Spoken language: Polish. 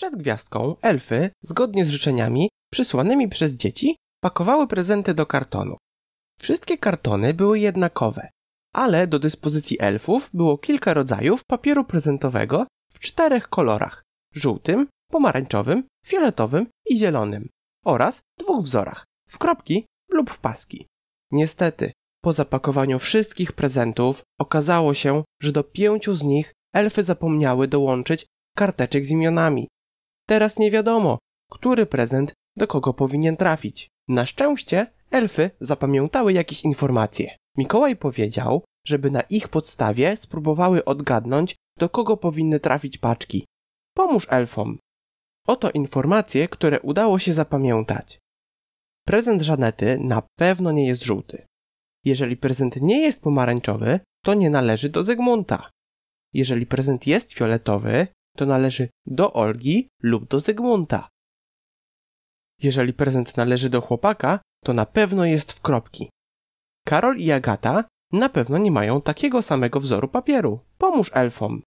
Przed gwiazdką elfy, zgodnie z życzeniami przysłanymi przez dzieci, pakowały prezenty do kartonu. Wszystkie kartony były jednakowe, ale do dyspozycji elfów było kilka rodzajów papieru prezentowego w czterech kolorach: żółtym, pomarańczowym, fioletowym i zielonym oraz dwóch wzorach w kropki lub w paski. Niestety, po zapakowaniu wszystkich prezentów okazało się, że do pięciu z nich elfy zapomniały dołączyć karteczek z imionami, Teraz nie wiadomo, który prezent do kogo powinien trafić. Na szczęście elfy zapamiętały jakieś informacje. Mikołaj powiedział, żeby na ich podstawie spróbowały odgadnąć, do kogo powinny trafić paczki. Pomóż elfom. Oto informacje, które udało się zapamiętać. Prezent Żanety na pewno nie jest żółty. Jeżeli prezent nie jest pomarańczowy, to nie należy do Zygmunta. Jeżeli prezent jest fioletowy, to należy do Olgi lub do Zygmunta. Jeżeli prezent należy do chłopaka, to na pewno jest w kropki. Karol i Agata na pewno nie mają takiego samego wzoru papieru. Pomóż elfom.